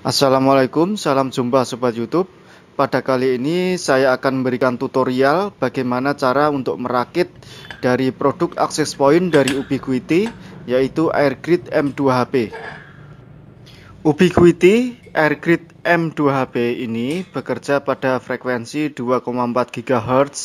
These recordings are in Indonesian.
Assalamualaikum, salam jumpa Sobat YouTube. Pada kali ini saya akan memberikan tutorial bagaimana cara untuk merakit dari produk access point dari Ubiquiti yaitu AirGrid M2HP. Ubiquiti AirGrid M2HP ini bekerja pada frekuensi 2,4 GHz.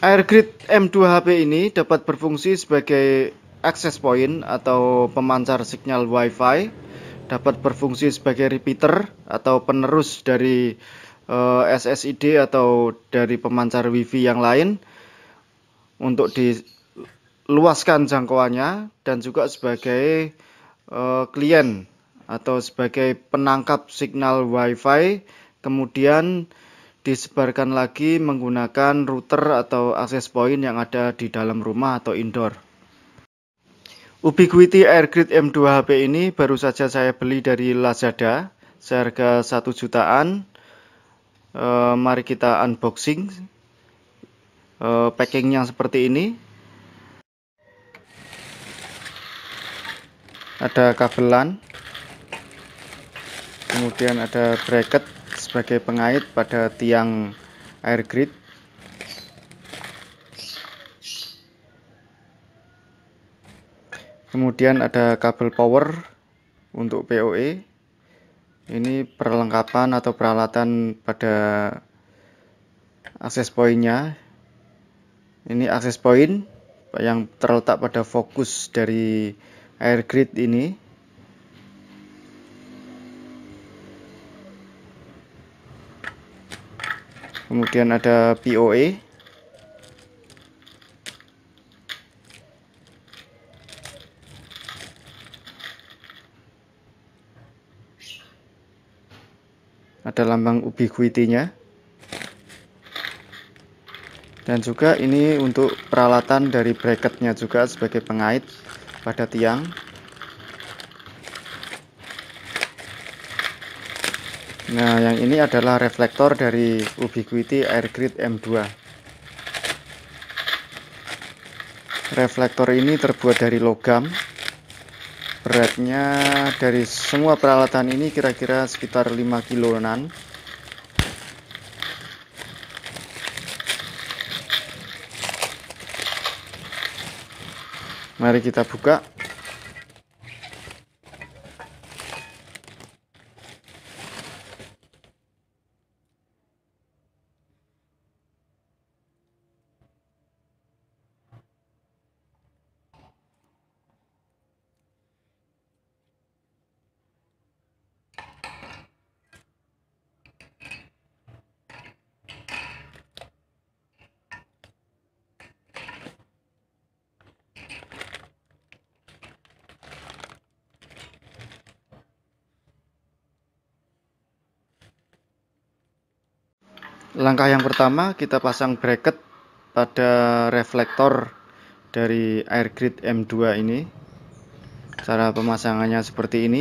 AirGrid M2HP ini dapat berfungsi sebagai access point atau pemancar sinyal Wi-Fi dapat berfungsi sebagai repeater atau penerus dari eh, SSID atau dari pemancar WiFi yang lain untuk diluaskan jangkauannya dan juga sebagai eh, klien atau sebagai penangkap signal WiFi kemudian disebarkan lagi menggunakan router atau access point yang ada di dalam rumah atau indoor. Ubiquiti AirGrid M2 HP ini baru saja saya beli dari Lazada seharga 1 jutaan. E, mari kita unboxing e, eh, packingnya seperti ini. Ada kabelan, kemudian ada bracket sebagai pengait pada tiang air grid kemudian ada kabel power untuk PoE ini perlengkapan atau peralatan pada akses poinnya ini akses point yang terletak pada fokus dari air grid ini kemudian ada PoE ada lambang ubiquity-nya. Dan juga ini untuk peralatan dari bracketnya juga sebagai pengait pada tiang. Nah, yang ini adalah reflektor dari Air Grid M2. Reflektor ini terbuat dari logam beratnya dari semua peralatan ini kira-kira sekitar 5 kilonan. mari kita buka Langkah yang pertama kita pasang bracket pada reflektor dari air grid M2 ini. Cara pemasangannya seperti ini.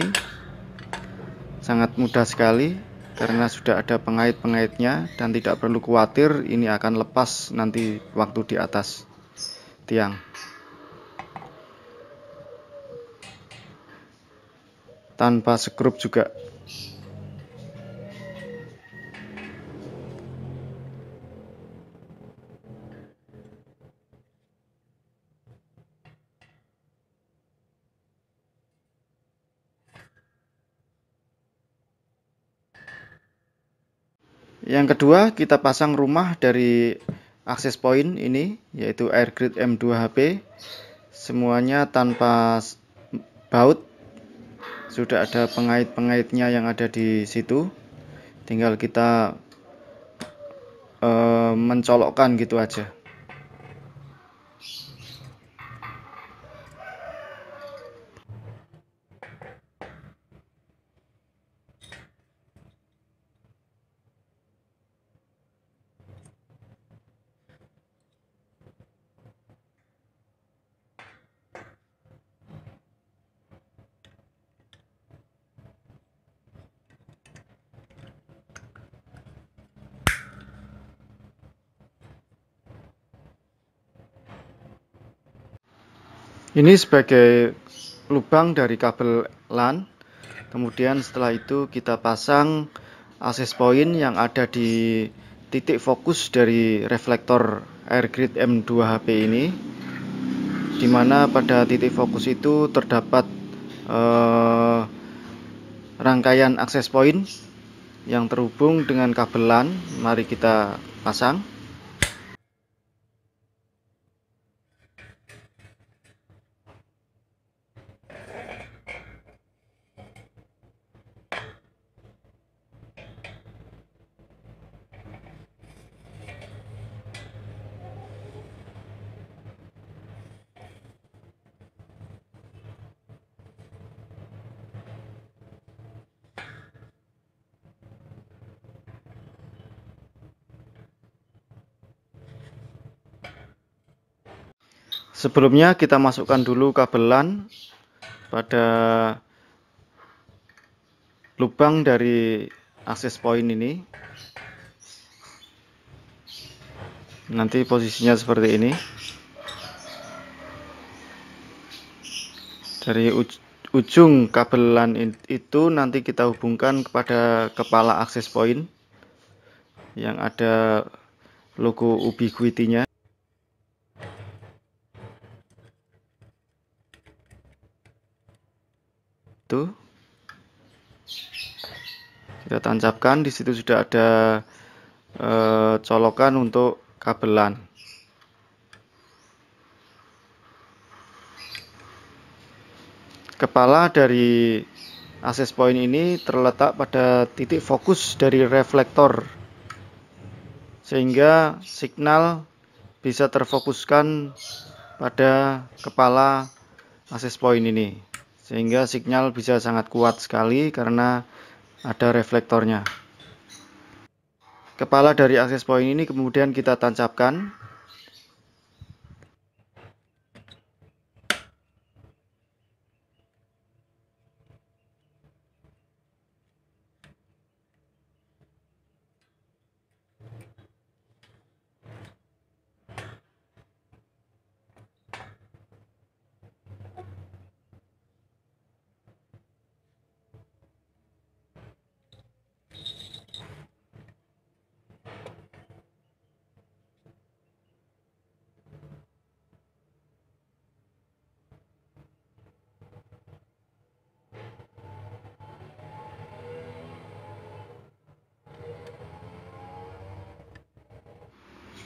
Sangat mudah sekali karena sudah ada pengait-pengaitnya dan tidak perlu khawatir ini akan lepas nanti waktu di atas tiang. Tanpa skrup juga Yang kedua, kita pasang rumah dari akses point ini, yaitu AirGrid M2HP. Semuanya tanpa baut. Sudah ada pengait-pengaitnya yang ada di situ. Tinggal kita e, mencolokkan gitu aja. Ini sebagai lubang dari kabel LAN. Kemudian setelah itu kita pasang akses point yang ada di titik fokus dari reflektor AirGrid M2HP ini. Di mana pada titik fokus itu terdapat eh, rangkaian akses point yang terhubung dengan kabel LAN. Mari kita pasang. Sebelumnya kita masukkan dulu kabel LAN pada lubang dari akses point ini. Nanti posisinya seperti ini. Dari uj ujung kabel LAN itu nanti kita hubungkan kepada kepala akses point yang ada logo ubiquity-nya. itu kita tancapkan di situ sudah ada e, colokan untuk kabelan kepala dari akses point ini terletak pada titik fokus dari reflektor sehingga signal bisa terfokuskan pada kepala akses point ini sehingga sinyal bisa sangat kuat sekali karena ada reflektornya. Kepala dari akses point ini kemudian kita tancapkan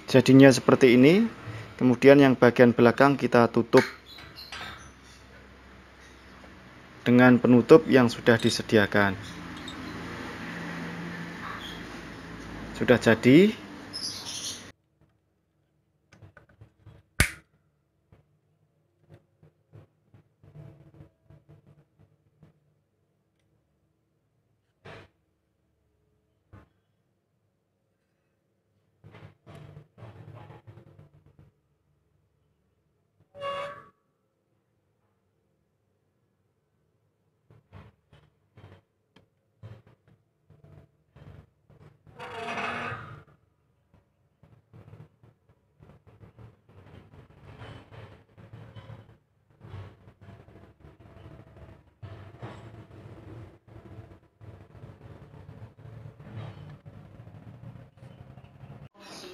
jadinya seperti ini kemudian yang bagian belakang kita tutup dengan penutup yang sudah disediakan sudah jadi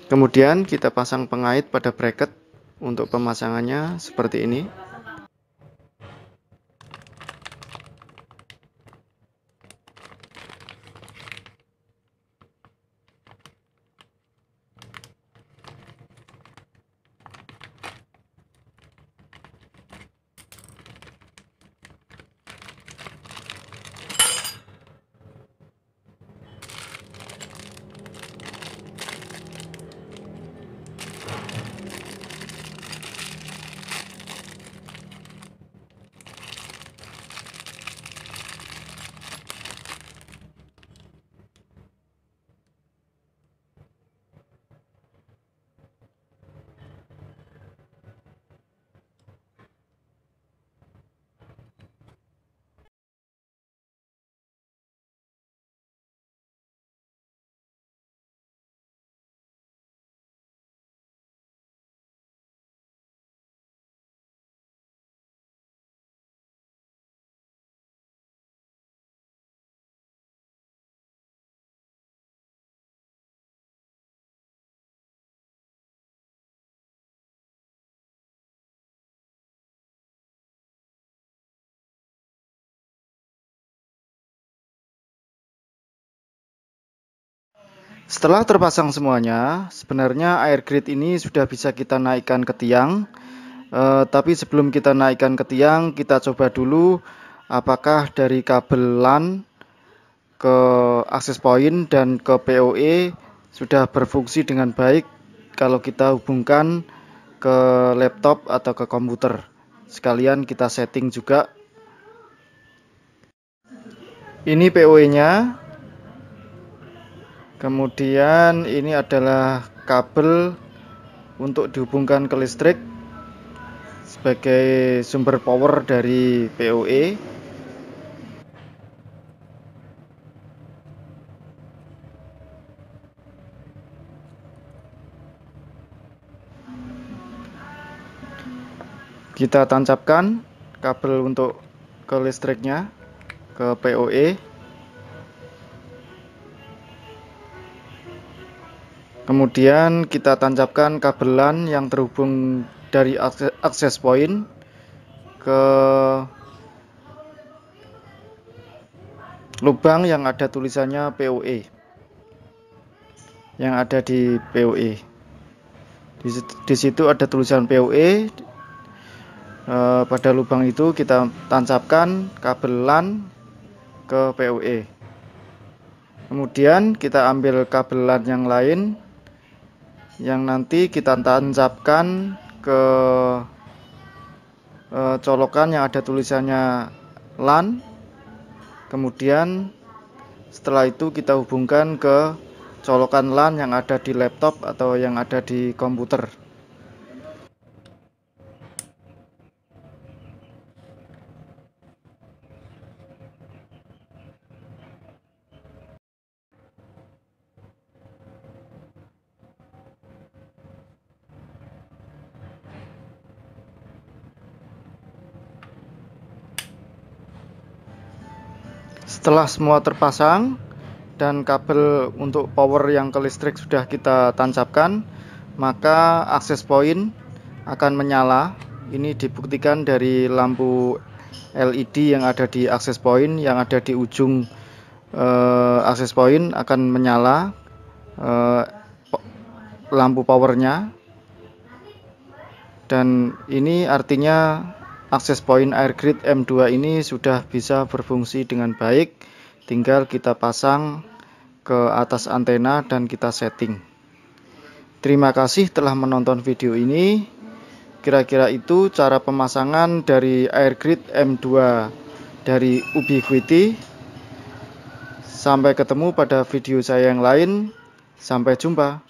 Kemudian kita pasang pengait pada bracket untuk pemasangannya seperti ini. Setelah terpasang semuanya, sebenarnya air grid ini sudah bisa kita naikkan ke tiang. E, tapi sebelum kita naikkan ke tiang, kita coba dulu apakah dari kabel LAN ke akses point dan ke PoE sudah berfungsi dengan baik kalau kita hubungkan ke laptop atau ke komputer. Sekalian kita setting juga. Ini PoE-nya, kemudian ini adalah kabel untuk dihubungkan ke listrik sebagai sumber power dari PoE kita tancapkan kabel untuk ke listriknya ke PoE kemudian kita tancapkan kabel LAN yang terhubung dari akses point ke lubang yang ada tulisannya POE yang ada di POE di, situ ada tulisan POE e, pada lubang itu kita tancapkan kabel LAN ke POE kemudian kita ambil kabel LAN yang lain yang nanti kita tancapkan ke e, colokan yang ada tulisannya LAN kemudian setelah itu kita hubungkan ke colokan LAN yang ada di laptop atau yang ada di komputer Setelah semua terpasang dan kabel untuk power yang ke listrik sudah kita tancapkan, maka akses point akan menyala. Ini dibuktikan dari lampu LED yang ada di akses point yang ada di ujung eh, akses point akan menyala eh, lampu powernya dan ini artinya Akses point grid M2 ini sudah bisa berfungsi dengan baik, tinggal kita pasang ke atas antena dan kita setting. Terima kasih telah menonton video ini. Kira-kira itu cara pemasangan dari air grid M2 dari Ubiquiti. Sampai ketemu pada video saya yang lain. Sampai jumpa.